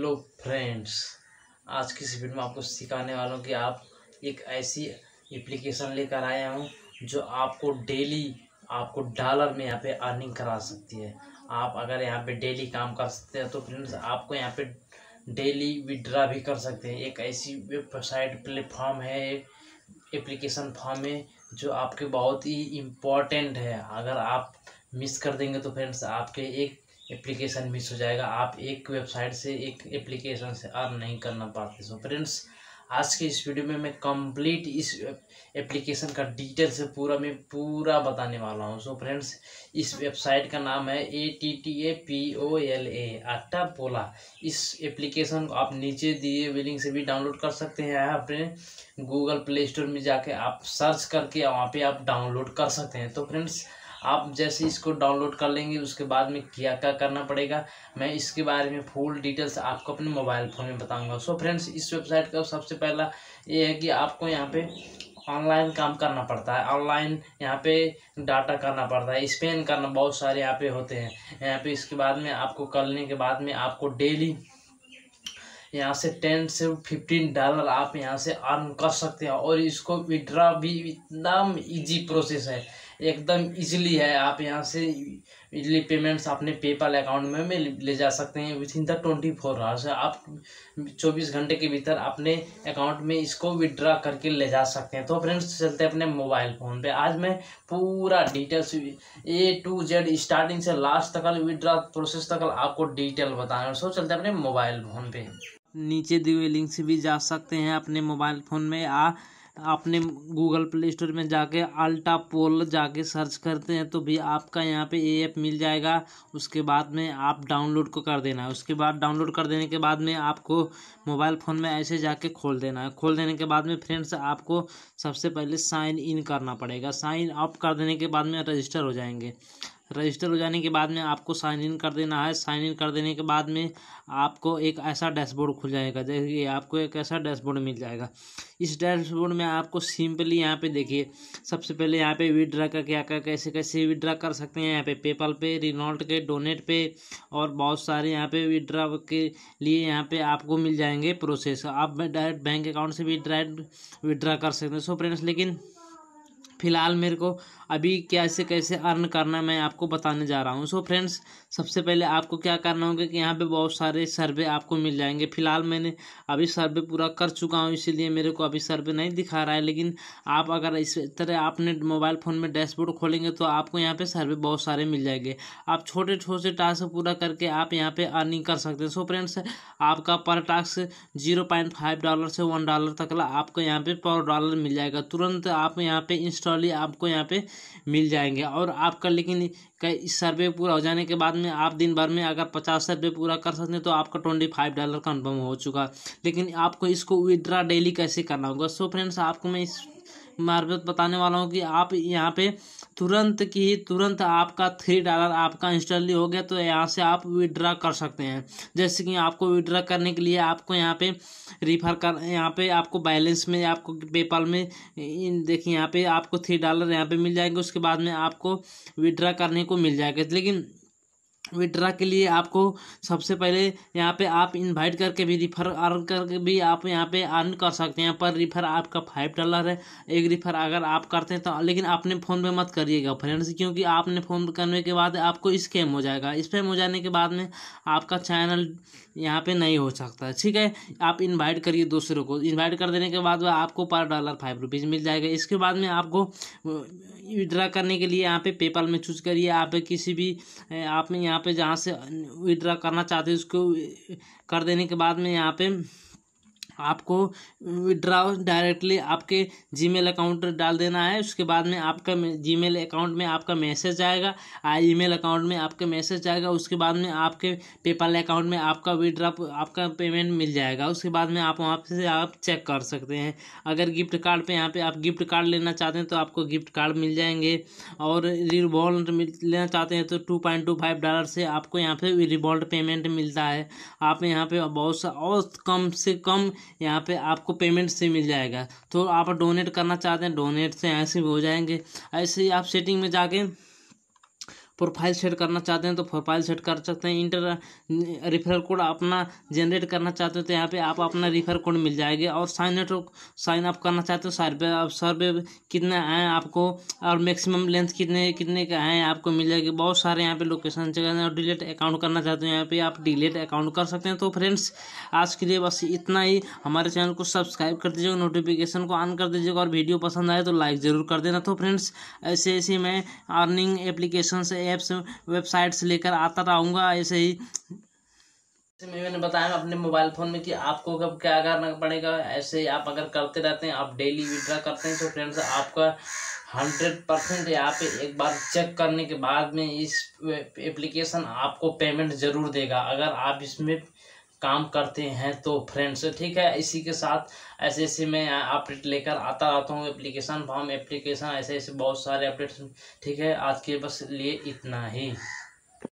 hello friends आज की इस वीडियो में आपको सिखाने वाला हूँ कि आप एक ऐसी एप्लीकेशन लेकर आया हूँ जो आपको डेली आपको डॉलर में यहाँ पे अर्निंग करा सकती है आप अगर यहाँ पे डेली काम कर सकते हैं तो फ्रेंड्स आपको यहाँ पे डेली विड्रा भी कर सकते हैं एक ऐसी वेबसाइट प्लेटफॉर्म है एप्लीकेशन फॉर्म है जो आपके बहुत ही इम्पोर्टेंट है अगर आप मिस कर देंगे तो फ्रेंड्स आपके एक एप्लीकेशन मिस हो जाएगा आप एक वेबसाइट से एक एप्लीकेशन से अर्न नहीं करना पाते सो फ्रेंड्स आज के इस वीडियो में मैं कंप्लीट इस एप्लीकेशन का डिटेल से पूरा मैं पूरा बताने वाला हूँ सो फ्रेंड्स इस वेबसाइट का नाम है A T T A P O L A आटा पोला इस एप्लीकेशन को आप नीचे दिए हुए लिंक से भी डाउनलोड कर सकते हैं अपने गूगल प्ले स्टोर में जाके आप सर्च करके वहाँ पे आप डाउनलोड कर सकते हैं तो फ्रेंड्स आप जैसे इसको डाउनलोड कर लेंगे उसके बाद में क्या क्या करना पड़ेगा मैं इसके बारे में फुल डिटेल्स आपको अपने मोबाइल फ़ोन में बताऊंगा सो फ्रेंड्स इस वेबसाइट का सबसे पहला ये है कि आपको यहाँ पे ऑनलाइन काम करना पड़ता है ऑनलाइन यहाँ पे डाटा करना पड़ता है स्पेन करना बहुत सारे यहाँ पे होते हैं यहाँ पे इसके बाद में आपको करने के बाद में आपको डेली यहाँ से टेन से फिफ्टीन डॉलर आप यहाँ से अर्न कर सकते हैं और इसको विड्रा भी एकदम इजी प्रोसेस है एकदम इजीली है आप यहाँ से इजली पेमेंट्स अपने पेपाल अकाउंट में, में ले जा सकते हैं within the twenty four hours आप चौबीस घंटे के भीतर अपने अकाउंट में इसको विड्रा करके ले जा सकते हैं तो फ्रेंड्स चलते हैं अपने मोबाइल फ़ोन पे आज मैं पूरा details A to Z starting से लास्ट तक विड्रा प्रोसेस तक आपको डिटेल बता रहे सो चलते हैं अपने मोबाइल फ़ोन पे नीचे दिए लिंक से भी जा सकते हैं अपने मोबाइल फ़ोन में आ आपने गूगल प्ले स्टोर में जाके अल्टा पोल जाके सर्च करते हैं तो भी आपका यहाँ पे ये ऐप मिल जाएगा उसके बाद में आप डाउनलोड को कर देना है उसके बाद डाउनलोड कर देने के बाद में आपको मोबाइल फ़ोन में ऐसे जाके खोल देना है खोल देने के बाद में फ्रेंड्स आपको सबसे पहले साइन इन करना पड़ेगा साइन अप कर देने के बाद में रजिस्टर हो जाएंगे रजिस्टर हो जाने के बाद में आपको साइन इन कर देना है साइन इन कर देने के बाद में आपको एक ऐसा डैशबोर्ड खुल जाएगा देखिए आपको एक ऐसा डैशबोर्ड मिल जाएगा इस डैशबोर्ड में आपको सिंपली यहाँ पे देखिए सबसे पहले यहाँ पे विदड्रा का क्या क्या कैसे कैसे विदड्रा कर सकते हैं यहाँ पे पेपल पे रिनॉल्ट के डोनेट पे और बहुत सारे यहाँ पे विदड्रा के लिए यहाँ पे आपको मिल जाएंगे प्रोसेस आप डायरेक्ट बैंक अकाउंट से भी डायरेक्ट विदड्रा कर सकते हैं सो फ्रेंड्स लेकिन फ़िलहाल मेरे को अभी कैसे कैसे अर्न करना मैं आपको बताने जा रहा हूँ सो फ्रेंड्स सबसे पहले आपको क्या करना होगा कि यहाँ पे बहुत सारे सर्वे आपको मिल जाएंगे फ़िलहाल मैंने अभी सर्वे पूरा कर चुका हूँ इसीलिए मेरे को अभी सर्वे नहीं दिखा रहा है लेकिन आप अगर इस तरह आपने मोबाइल फ़ोन में डैशबोर्ड खोलेंगे तो आपको यहाँ पर सर्वे बहुत सारे मिल जाएंगे आप छोटे छोटे टास्क पूरा करके आप यहाँ पर अर्निंग कर सकते हैं सो फ्रेंड्स आपका पर task zero point five dollar से वन डॉलर तक आपको यहाँ पर पर डॉलर मिल जाएगा तुरंत आप यहाँ पर इंस्टॉल सॉली आपको यहाँ पे मिल जाएंगे और आपका लेकिन इस सर्वे पूरा हो जाने के बाद में आप दिन भर में अगर पचास सर्वे पूरा कर सकते हैं तो आपका ट्वेंटी फाइव डॉलर कन्फर्म हो चुका लेकिन आपको इसको विदड्रा डेली कैसे करना होगा सो फ्रेंड्स आपको मैं इस मार्फत बताने वाला हूँ कि आप यहाँ पे तुरंत की तुरंत आपका थ्री डॉलर आपका इंस्टॉली हो गया तो यहाँ से आप विड्रा कर सकते हैं जैसे कि आपको विड्रा करने के लिए आपको यहाँ पे रिफर कर यहाँ पे आपको बैलेंस में आपको पेपाल में देखिए यहाँ पे आपको थ्री डॉलर यहाँ पे मिल जाएंगे उसके बाद में आपको विड्रा करने को मिल जाएगा लेकिन विड्रा के लिए आपको सबसे पहले यहाँ पे आप इनवाइट करके भी रिफर अर्न करके भी आप यहाँ पे अर्न कर सकते हैं पर रिफर आपका फाइव डॉलर है एक रिफर अगर आप करते हैं तो लेकिन अपने फ़ोन पे मत करिएगा फ्रेंड्स क्योंकि आपने फ़ोन करने के बाद आपको स्कैम हो जाएगा स्कैम हो जाने के बाद में आपका चैनल यहाँ पर नहीं हो सकता ठीक है आप इन्वाइट करिए दूसरों को इन्वाइट कर देने के बाद आपको पर डॉलर फाइव रुपीज़ मिल जाएगा इसके बाद में आपको विड्रा करने के लिए यहाँ पे पेपल में चूज करिए आप किसी भी आप यहाँ यहाँ पे जहाँ से विड्रा करना चाहते हैं उसको कर देने के बाद में यहाँ पे आपको विड्रा डायरेक्टली आपके जीमेल अकाउंट डाल देना है उसके बाद में आपका जीमेल अकाउंट में आपका मैसेज आएगा ईमेल अकाउंट में आपका मैसेज आएगा उसके बाद में आपके पेपाल अकाउंट में आपका विड्रा आपका पेमेंट मिल जाएगा उसके बाद में आप वहाँ से आप चेक कर सकते हैं अगर गिफ्ट कार्ड पे यहाँ पे आप गिफ्ट कार्ड लेना चाहते हैं तो आपको गिफ्ट कार्ड मिल जाएंगे और रिवॉल्ट लेना चाहते हैं तो two point two five dollar से आपको यहाँ पे रिवॉल्ट पेमेंट मिलता है आप यहाँ पे बहुत सा और कम से कम यहाँ पे आपको पेमेंट से मिल जाएगा तो आप डोनेट करना चाहते हैं डोनेट से ऐसे भी हो जाएंगे ऐसे ही आप सेटिंग में जाके प्रोफाइल सेट करना चाहते हैं तो प्रोफाइल सेट कर सकते हैं इंटर रिफरल कोड अपना जनरेट करना चाहते हो तो यहाँ पे आप अपना रिफर कोड मिल जाएगा और साइन नेट साइन अप करना चाहते हो सर्वे अब सर्वे कितने आए आपको और मैक्सिमम लेंथ कितने कितने का आए आपको मिल जाएगी बहुत सारे यहाँ पे लोकेशन जगह और डिलीट अकाउंट करना चाहते हो यहाँ पे आप डिलीट अकाउंट कर सकते हैं तो फ्रेंड्स आज के लिए बस इतना ही हमारे चैनल को सब्सक्राइब कर दीजिएगा नोटिफिकेशन को ऑन कर दीजिएगा और वीडियो पसंद आए तो लाइक ज़रूर कर देना तो फ्रेंड्स ऐसे ऐसे मैं अर्निंग एप्लीकेशन से ऐप्स वेबसाइट से लेकर आता रहूँगा ऐसे ही में मैंने बताया अपने मोबाइल फ़ोन में कि आपको कब क्या करना पड़ेगा ऐसे ही आप अगर करते रहते हैं आप डेली विड्रा करते हैं तो फ्रेंड्स आपका हंड्रेड परसेंट यहाँ पे एक बार चेक करने के बाद में इस एप्लीकेशन आपको पेमेंट ज़रूर देगा अगर आप इसमें काम करते हैं तो फ्रेंड्स ठीक है इसी के साथ ऐसे ऐसे मैं अपडेट लेकर आता रहता हूँ एप्लीकेशन फॉर्म एप्लीकेशन ऐसे ऐसे बहुत सारे अपडेट्स ठीक है आज के बस लिए इतना ही